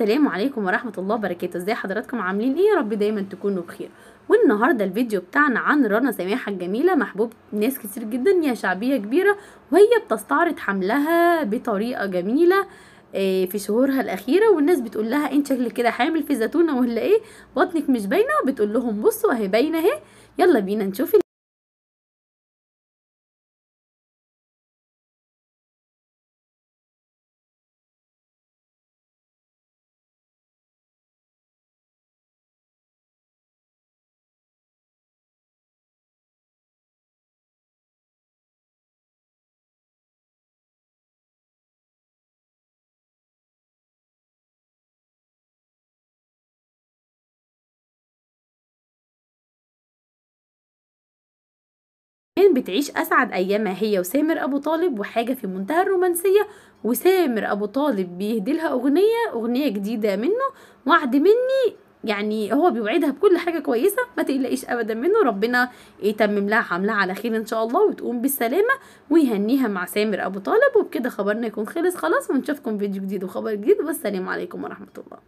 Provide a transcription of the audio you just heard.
السلام عليكم ورحمة الله وبركاته ازاي حضراتكم عاملين ايه يا رب دايما تكونوا بخير والنهاردة الفيديو بتاعنا عن رنا سماحة الجميلة محبوب ناس كتير جدا هي شعبية كبيرة وهي بتستعرض حملها بطريقة جميلة آه، في شهورها الاخيره والناس بتقول لها انت شكلك كده حامل في زيتونه ولا ايه بطنك مش باينه وبتقول لهم بصوا اهي باينه اهي يلا بينا نشوف كان بتعيش أسعد أيامها هي وسامر أبو طالب وحاجة في منتهى الرومانسية وسامر أبو طالب بيهدلها أغنية أغنية جديدة منه وعد مني يعني هو بيوعدها بكل حاجه كويسه ما تقلقيش ابدا منه ربنا يتمم لها حملها على خير ان شاء الله وتقوم بالسلامه ويهنيها مع سامر ابو طالب وبكده خبرنا يكون خلص خلاص ونشوفكم فيديو جديد وخبر جديد والسلام عليكم ورحمه الله